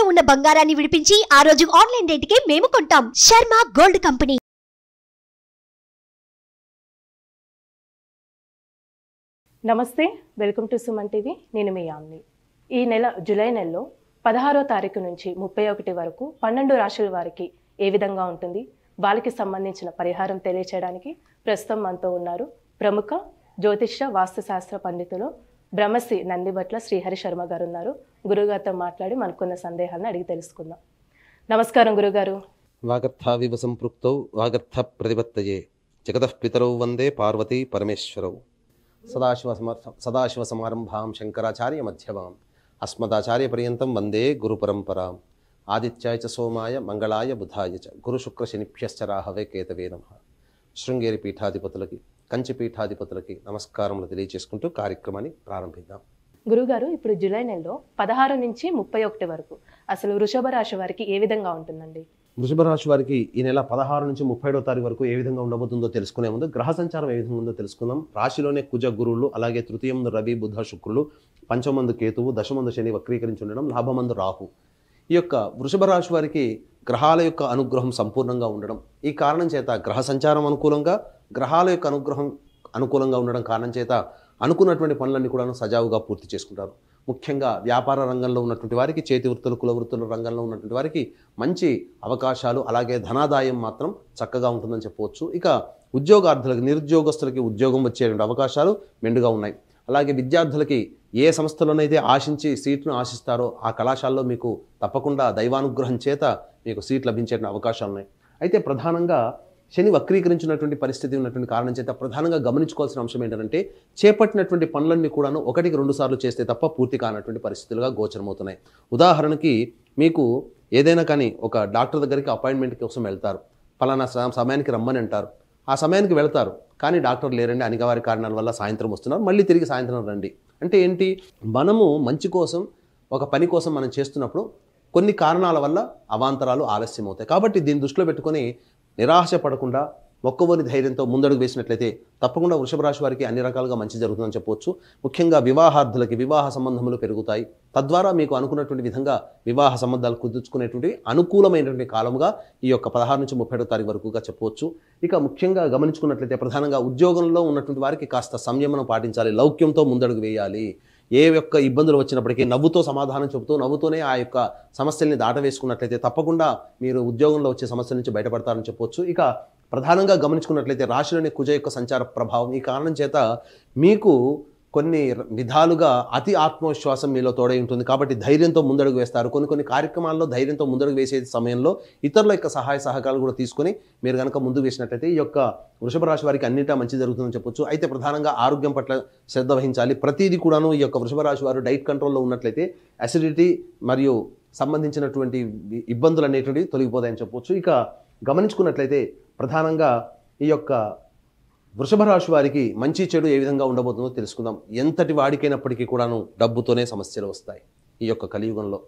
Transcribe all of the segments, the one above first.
తాకట్టులో ఉన్న బంగారాన్ని విడిపించి ఆ రోజు ఆన్లైన్ కి మేము కొంటాం శర్మ గోల్డ్ కంపెనీ నమస్తే వెల్కమ్ టు సుమన్ టీవీ నేను మీ యామ్ని ఈ నెల జూలై నెలలో పదహారో తారీఖు నుంచి ముప్పై ఒకటి వరకు పన్నెండు రాశుల వారికి ఏ విధంగా ఉంటుంది వాళ్ళకి సంబంధించిన పరిహారం తెలియచేయడానికి ప్రస్తుతం మనతో ఉన్నారు ప్రముఖ జ్యోతిష వాస్తుశాస్త్ర పండితులు బ్రహ్మశ్రీ నందిబట్ల శ్రీహరి శర్మ గారు ఉన్నారు గురుగారితో మాట్లాడి మనకున్న సందేహాలను అడిగి తెలుసుకుందాం నమస్కారం గురుగారు వాగర్థావివ సంపృక్తౌ వాగర్థ ప్రతిపత్తయే జగతః పితరౌ వందే పార్వతీ పరమేశ్వరౌ సదాశివ సదాశివ సమారంభాం శంకరాచార్య మధ్యమాం అస్మదాచార్య పర్యంతం వందే గురు పరంపరాం ఆదిత్యాయ చ సోమాయ మంగళాయ బుధాయ చ గురు శుక్ర శనిభ్యశ్చ రాహవే కేతవే నమ శృంగేరి పీఠాధిపతులకి కంచిపీఠాధిపతులకి నమస్కారములు తెలియజేసుకుంటూ కార్యక్రమాన్ని ప్రారంభిద్దాం గురుగారు ఇప్పుడు జూలై నెలలో పదహారు నుంచి ముప్పై ఒకటి వరకు అసలు వృషభ రాశి వారికి ఏ విధంగా ఉంటుందండి వృషభ రాశి వారికి ఈ నెల పదహారు నుంచి ముప్పై ఏడో తారీఖు వరకు ఏ విధంగా ఉండబోతుందో తెలుసుకునే ముందు గ్రహ సంచారం ఏ విధంగా ఉందో తెలుసుకుందాం రాశిలోనే కుజ గురువులు అలాగే తృతీయమందు రవి బుధ శుక్రులు పంచమందు కేతువు దశమందు శని వక్రీకరించి ఉండడం లాభమందు రాహు ఈ యొక్క వృషభ రాశి వారికి గ్రహాల యొక్క అనుగ్రహం సంపూర్ణంగా ఉండడం ఈ కారణం చేత గ్రహ సంచారం అనుకూలంగా గ్రహాల యొక్క అనుగ్రహం అనుకూలంగా ఉండడం కారణం చేత అనుకున్నటువంటి పనులన్నీ కూడా సజావుగా పూర్తి చేసుకుంటారు ముఖ్యంగా వ్యాపార రంగంలో ఉన్నటువంటి వారికి చేతి వృత్తులు కుల వృత్తుల రంగంలో ఉన్నటువంటి వారికి మంచి అవకాశాలు అలాగే ధనాదాయం మాత్రం చక్కగా ఉంటుందని చెప్పవచ్చు ఇక ఉద్యోగార్థులకి నిరుద్యోగస్తులకి ఉద్యోగం వచ్చేటువంటి అవకాశాలు మెండుగా ఉన్నాయి అలాగే విద్యార్థులకి ఏ సంస్థలోనైతే ఆశించి సీట్ను ఆశిస్తారో ఆ కళాశాలలో మీకు తప్పకుండా దైవానుగ్రహం చేత మీకు సీట్ లభించే అవకాశాలు ఉన్నాయి అయితే ప్రధానంగా శని వక్రీకరించినటువంటి పరిస్థితి ఉన్నటువంటి కారణం చేత ప్రధానంగా గమనించుకోవాల్సిన అంశం ఏంటంటే చేపట్టినటువంటి పనులన్నీ కూడాను ఒకటికి రెండు సార్లు చేస్తే తప్ప పూర్తి కానటువంటి పరిస్థితులుగా గోచరమవుతున్నాయి ఉదాహరణకి మీకు ఏదైనా కానీ ఒక డాక్టర్ దగ్గరికి అపాయింట్మెంట్ కోసం వెళ్తారు ఫలానా సమయానికి రమ్మని అంటారు ఆ సమయానికి వెళ్తారు కానీ డాక్టర్ లేరండి అనిగవారి కారణాల వల్ల సాయంత్రం వస్తున్నారు మళ్ళీ తిరిగి సాయంత్రం రండి అంటే ఏంటి మనము మంచి కోసం ఒక పని కోసం మనం చేస్తున్నప్పుడు కొన్ని కారణాల వల్ల అవాంతరాలు ఆలస్యం అవుతాయి కాబట్టి దీన్ని దృష్టిలో పెట్టుకొని నిరాశ పడకుండా మొక్కవోని ధైర్యంతో ముందడుగు వేసినట్లయితే తప్పకుండా వృషభ రాశి వారికి అన్ని రకాలుగా మంచి జరుగుతుందని చెప్పవచ్చు ముఖ్యంగా వివాహార్థులకి వివాహ సంబంధములు పెరుగుతాయి తద్వారా మీకు అనుకున్నటువంటి విధంగా వివాహ సంబంధాలు కుదుర్చుకునేటువంటి అనుకూలమైనటువంటి కాలంగా ఈ యొక్క పదహారు నుంచి ముప్పై తారీఖు వరకుగా చెప్పవచ్చు ఇక ముఖ్యంగా గమనించుకున్నట్లయితే ప్రధానంగా ఉద్యోగంలో ఉన్నటువంటి వారికి కాస్త సంయమనం పాటించాలి లౌక్యంతో ముందడుగు వేయాలి ఏ యొక్క ఇబ్బందులు వచ్చినప్పటికీ నవ్వుతో సమాధానం చెబుతూ నవ్వుతోనే ఆ యొక్క సమస్యల్ని దాటవేసుకున్నట్లయితే తప్పకుండా మీరు ఉద్యోగంలో వచ్చే సమస్యల నుంచి బయటపడతారని చెప్పొచ్చు ఇక ప్రధానంగా గమనించుకున్నట్లయితే రాశిలోని కుజ యొక్క సంచార ప్రభావం ఈ కారణం చేత మీకు కొన్ని విధాలుగా అతి ఆత్మవిశ్వాసం మీలో తోడై ఉంటుంది కాబట్టి ధైర్యంతో ముందడుగు వేస్తారు కొన్ని కొన్ని కార్యక్రమాల్లో ధైర్యంతో ముందడుగు వేసే సమయంలో ఇతరుల యొక్క సహాయ సహకారాలు కూడా తీసుకొని మీరు కనుక ముందు వేసినట్లయితే ఈ యొక్క వృషభ రాశి వారికి అన్నిటా మంచి జరుగుతుందని చెప్పొచ్చు అయితే ప్రధానంగా ఆరోగ్యం పట్ల శ్రద్ధ వహించాలి ప్రతిదీ కూడాను ఈ యొక్క వృషభ రాశి వారు డైట్ కంట్రోల్లో ఉన్నట్లయితే అసిడిటీ మరియు సంబంధించినటువంటి ఇబ్బందులు అనేటువంటివి తొలగిపోతాయని చెప్పొచ్చు ఇక గమనించుకున్నట్లయితే ప్రధానంగా ఈ యొక్క వృషభ రాశి వారికి మంచి చెడు ఏ విధంగా ఉండబోతుందో తెలుసుకుందాం ఎంతటి వాడికైనప్పటికీ కూడాను డబ్బుతోనే సమస్యలు వస్తాయి ఈ యొక్క కలియుగంలో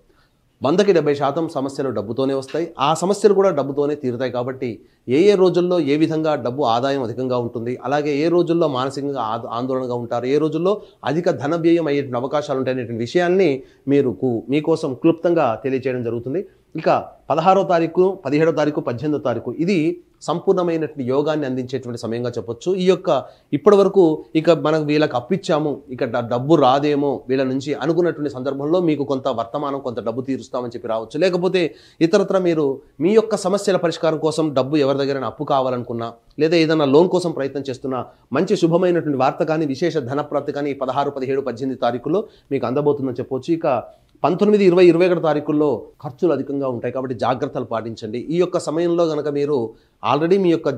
వందకి డెబ్బై శాతం సమస్యలు డబ్బుతోనే వస్తాయి ఆ సమస్యలు కూడా డబ్బుతోనే తీరుతాయి కాబట్టి ఏ ఏ రోజుల్లో ఏ విధంగా డబ్బు ఆదాయం అధికంగా ఉంటుంది అలాగే ఏ రోజుల్లో మానసికంగా ఆందోళనగా ఉంటారు ఏ రోజుల్లో అధిక ధన వ్యయం అయ్యే అవకాశాలు ఉంటాయనే విషయాన్ని మీరు మీకోసం క్లుప్తంగా తెలియజేయడం జరుగుతుంది ఇక పదహారో తారీఖు పదిహేడో తారీఖు పద్దెనిమిదో తారీఖు ఇది సంపూర్ణమైనటువంటి యోగాన్ని అందించేటువంటి సమయంగా చెప్పొచ్చు ఈ యొక్క ఇప్పటి వరకు ఇక మనం వీళ్ళకి అప్పిచ్చాము ఇక డబ్బు రాదేమో వీళ్ళ నుంచి అనుకున్నటువంటి సందర్భంలో మీకు కొంత వర్తమానం కొంత డబ్బు తీరుస్తామని చెప్పి రావచ్చు లేకపోతే ఇతరత్ర మీరు మీ యొక్క సమస్యల పరిష్కారం కోసం డబ్బు ఎవరి దగ్గర అప్పు కావాలనుకున్నా లేదా ఏదైనా లోన్ కోసం ప్రయత్నం చేస్తున్నా మంచి శుభమైనటువంటి వార్త కానీ విశేష ధనప్రాప్తి కానీ పదహారు పదిహేడు పద్దెనిమిది తారీఖులో మీకు అందబోతుందని చెప్పవచ్చు ఇక పంతొమ్మిది ఇరవై ఇరవై ఒకటి తారీఖుల్లో ఖర్చులు అధికంగా ఉంటాయి కాబట్టి జాగ్రత్తలు పాటించండి ఈ యొక్క సమయంలో కనుక మీరు ఆల్రెడీ మీ యొక్క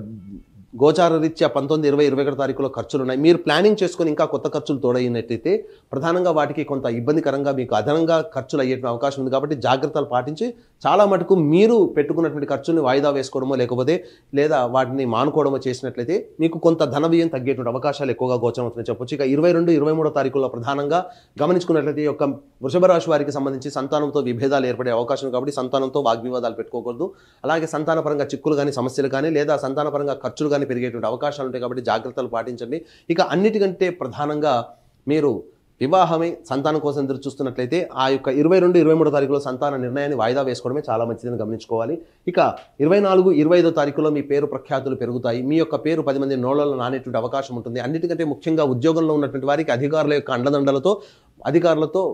గోచార రీత్యా పంతొమ్మిది ఇరవై ఇరవై ఒకటి తారీఖులో ఖర్చులు ఉన్నాయి మీరు ప్లానింగ్ చేసుకుని ఇంకా కొత్త ఖర్చులు తోడైనట్టయితే ప్రధానంగా వాటికి కొంత ఇబ్బందికరంగా మీకు అదనంగా ఖర్చులు అయ్యే అవకాశం ఉంది కాబట్టి జాగ్రత్తలు పాటించి చాలా మటుకు మీరు పెట్టుకున్నటువంటి ఖర్చుల్ని వాయిదా వేసుకోవడమో లేకపోతే లేదా వాటిని మానుకోవడమో చేసినట్లయితే మీకు కొంత ధన వ్యయం తగ్గేటువంటి అవకాశాలు ఎక్కువగా గోచరమవుతున్నాయి చెప్పొచ్చు ఇక ఇరవై రెండు ఇరవై మూడో తారీఖుల్లో ప్రధానంగా గమనించుకున్నట్లయితే ఈ యొక్క వృషభ రాశి వారికి సంబంధించి సంతానంతో విభేదాలు ఏర్పడే అవకాశం కాబట్టి సంతానంతో వాగ్వివాదాలు పెట్టుకోకూడదు అలాగే సంతానపరంగా చిక్కులు కానీ సమస్యలు కానీ లేదా సంతానపరంగా ఖర్చులు కానీ నష్టాలు పెరిగేటువంటి అవకాశాలు ఉంటాయి కాబట్టి జాగ్రత్తలు పాటించండి ఇక అన్నిటికంటే ప్రధానంగా మీరు వివాహమే సంతానం కోసం ఎదురు చూస్తున్నట్లయితే ఆ యొక్క ఇరవై రెండు ఇరవై మూడో తారీఖులో సంతాన నిర్ణయాన్ని వాయిదా వేసుకోవడమే చాలా మంచిదని గమనించుకోవాలి ఇక ఇరవై నాలుగు ఇరవై ఐదో తారీఖులో మీ పేరు ప్రఖ్యాతులు పెరుగుతాయి మీ యొక్క పేరు పది మంది నోళ్లలో నానేటువంటి అవకాశం ఉంటుంది అన్నిటికంటే ముఖ్యంగా ఉద్యోగంలో ఉన్నటువంటి వారికి అధికారుల యొక్క అండదండలతో అధికారులతో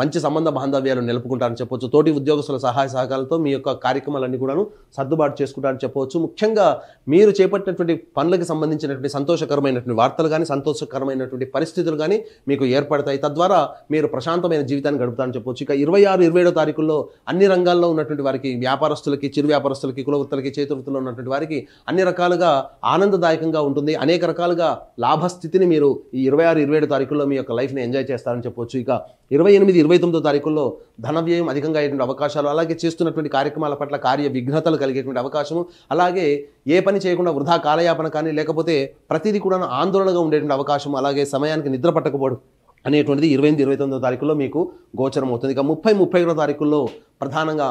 మంచి సంబంధ బాంధవ్యాలు నిలుపుకుంటారని చెప్పవచ్చు తోటి ఉద్యోగస్తుల సహాయ సహకారాలతో మీ యొక్క కార్యక్రమాలన్నీ కూడాను సర్దుబాటు చేసుకుంటారని చెప్పవచ్చు ముఖ్యంగా మీరు చేపట్టినటువంటి పనులకు సంబంధించినటువంటి సంతోషకరమైనటువంటి వార్తలు కానీ సంతోషకరమైనటువంటి పరిస్థితులు కానీ మీకు ఏర్పడతాయి తద్వారా మీరు ప్రశాంతమైన జీవితాన్ని గడుపుతారని చెప్పవచ్చు ఇక ఇరవై ఆరు ఇరవై ఏడో తారీఖుల్లో అన్ని రంగాల్లో ఉన్నటువంటి వారికి వ్యాపారస్తులకి చిరు వ్యాపారస్తులకి కులవృత్తులకి చేతివృత్తుల్లో ఉన్నటువంటి వారికి అన్ని రకాలుగా ఆనందదాయకంగా ఉంటుంది అనేక రకాలుగా లాభస్థితిని మీరు ఈ ఇరవై ఆరు ఇరవై ఏడు తారీఖుల్లో మీ యొక్క లైఫ్ని ఎంజాయ్ చేస్తారని చెప్పవచ్చు ఇక ఇరవై ఎనిమిది ఇరవై తొమ్మిదో తారీఖుల్లో ధన వ్యయం అధికంగా అయ్యేటువంటి అవకాశాలు అలాగే చేస్తున్నటువంటి కార్యక్రమాల పట్ల కార్య విఘ్నతలు కలిగేటువంటి అవకాశము అలాగే ఏ పని చేయకుండా వృధా కాలయాపన కానీ లేకపోతే ప్రతిదీ కూడా ఆందోళనగా ఉండేటువంటి అవకాశం అలాగే సమయానికి నిద్ర పట్టకపోవడం అనేటువంటిది ఇరవై ఎనిమిది ఇరవై తొమ్మిదో తారీఖులో మీకు గోచరం అవుతుంది ఇక ముప్పై ముప్పై ఒకటో తారీఖుల్లో ప్రధానంగా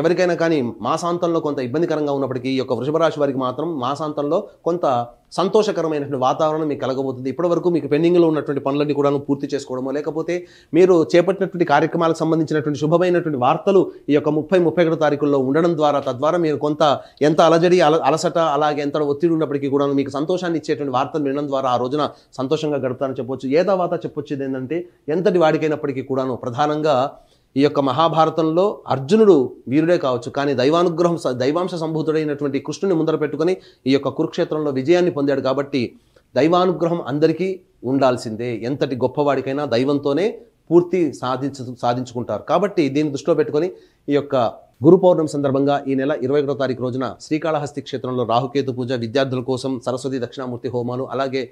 ఎవరికైనా కానీ మాసాంతంలో కొంత ఇబ్బందికరంగా ఉన్నప్పటికీ ఈ యొక్క వృషభ రాశి వారికి మాత్రం మాసాంతంలో కొంత సంతోషకరమైనటువంటి వాతావరణం మీకు కలగబోతుంది ఇప్పటివరకు మీకు పెండింగ్లో ఉన్నటువంటి పనులన్నీ కూడా పూర్తి చేసుకోవడమో లేకపోతే మీరు చేపట్టినటువంటి కార్యక్రమాలకు సంబంధించినటువంటి శుభమైనటువంటి వార్తలు ఈ యొక్క ముప్పై ముప్పై ఒకటో తారీఖుల్లో ఉండడం ద్వారా తద్వారా మీరు కొంత ఎంత అలజడి అల అలసట అలాగే ఎంత ఒత్తిడి ఉన్నప్పటికీ కూడా మీకు సంతోషాన్ని ఇచ్చేటువంటి వార్తలు వినడం ద్వారా ఆ రోజున సంతోషంగా గడుపుతారని చెప్పవచ్చు ఏదో వాత చెప్పొచ్చేది ఏంటంటే ఎంతటి వాడికైనప్పటికీ కూడాను ప్రధానంగా ఈ యొక్క మహాభారతంలో అర్జునుడు వీరుడే కావచ్చు కానీ దైవానుగ్రహం దైవాంశ సంభూతుడైనటువంటి కృష్ణుని ముందర పెట్టుకుని ఈ యొక్క కురుక్షేత్రంలో విజయాన్ని పొందాడు కాబట్టి దైవానుగ్రహం అందరికీ ఉండాల్సిందే ఎంతటి గొప్పవాడికైనా దైవంతోనే పూర్తి సాధించు సాధించుకుంటారు కాబట్టి దీన్ని దృష్టిలో పెట్టుకొని ఈ యొక్క గురు పౌర్ణమి సందర్భంగా ఈ నెల ఇరవై ఒకటో తారీఖు రోజున శ్రీకాళహస్తి క్షేత్రంలో రాహుకేతు పూజ విద్యార్థుల కోసం సరస్వతి దక్షిణామూర్తి హోమాలు అలాగే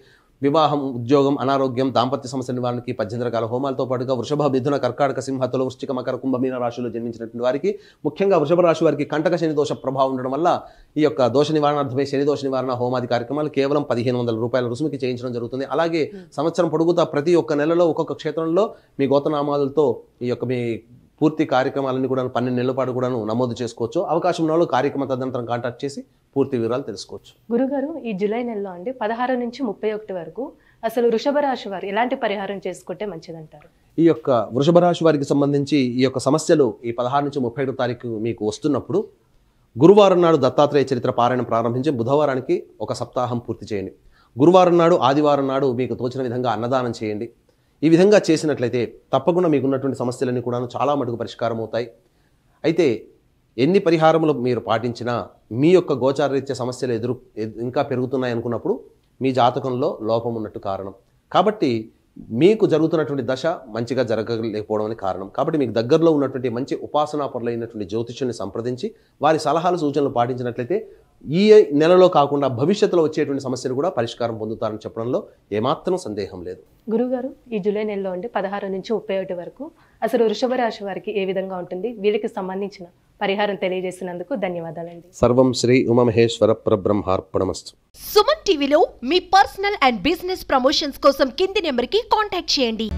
వివాహం ఉద్యోగం అనారోగ్యం దాంపత్య సమస్య నివారణకి పద్దెనిమిది రకాల హోమాలతో పాటుగా వృషభ మిథున కర్కాటక సింహ వృష్టిక మకర కుంభమీన రాశిలో జన్మించినటువంటి వారికి ముఖ్యంగా వృషభ రాశి వారికి కంటక శని దోష ప్రభావం ఉండడం వల్ల ఈ యొక్క దోష నివారణార్థమే శని దోష నివారణ హోమాది కార్యక్రమాలు కేవలం పదిహేను వందల రూపాయల రుసుముకి చేయించడం జరుగుతుంది అలాగే సంవత్సరం పొడుగుతా ప్రతి ఒక్క నెలలో ఒక్కొక్క క్షేత్రంలో మీ గోతనామాలతో ఈ యొక్క మీ పూర్తి కార్యక్రమాలన్నీ కూడా పన్నెండు నెలల పాటు నమోదు చేసుకోవచ్చు అవకాశం ఉన్న వాళ్ళు కార్యక్రమ తదనంతరం కాంటాక్ట్ చేసి పూర్తి వివరాలు తెలుసుకోవచ్చు గురుగారు ఈ జూలై నెలలో అండి పదహారు నుంచి ముప్పై ఒకటి వరకు అసలు వృషభ రాశి వారు ఎలాంటి పరిహారం చేసుకుంటే మంచిదంటారు ఈ యొక్క వృషభ రాశి వారికి సంబంధించి ఈ యొక్క సమస్యలు ఈ పదహారు నుంచి ముప్పై ఒకటో తారీఖు మీకు వస్తున్నప్పుడు గురువారం నాడు దత్తాత్రేయ చరిత్ర పారాయణం ప్రారంభించి బుధవారానికి ఒక సప్తాహం పూర్తి చేయండి గురువారం నాడు ఆదివారం నాడు మీకు తోచిన విధంగా అన్నదానం చేయండి ఈ విధంగా చేసినట్లయితే తప్పకుండా మీకున్నటువంటి సమస్యలన్నీ కూడా చాలా మటుకు పరిష్కారం అవుతాయి అయితే ఎన్ని పరిహారములు మీరు పాటించినా మీ యొక్క గోచారరీత్య సమస్యలు ఎదురు ఇంకా పెరుగుతున్నాయి అనుకున్నప్పుడు మీ జాతకంలో లోపం ఉన్నట్టు కారణం కాబట్టి మీకు జరుగుతున్నటువంటి దశ మంచిగా జరగలేకపోవడం కారణం కాబట్టి మీకు దగ్గరలో ఉన్నటువంటి మంచి ఉపాసనా పరులైనటువంటి జ్యోతిష్యుని సంప్రదించి వారి సలహాలు సూచనలు పాటించినట్లయితే ఈ నెలలో కాకుండా భవిష్యత్తులో వచ్చేటువంటి సమస్యలు కూడా పరిష్కారం పొందుతారని చెప్పడంలో ఏమాత్రం సందేహం లేదు గురుగారు ఈ జూలై నెలలో అంటే పదహారు నుంచి ముప్పై ఒకటి వరకు అసలు వృషభ రాశి వారికి ఏ విధంగా ఉంటుంది వీళ్ళకి సంబంధించిన పరిహారం తెలియజేసినందుకు ధన్యవాదాలండి సర్వం శ్రీ ఉమమహేశ్వర ప్రబ్రహ్మార్పణమస్తు సుమన్ టీవీలో మీ పర్సనల్ అండ్ బిజినెస్ ప్రమోషన్స్ కోసం కింది నెంబర్కి కాంటాక్ట్ చేయండి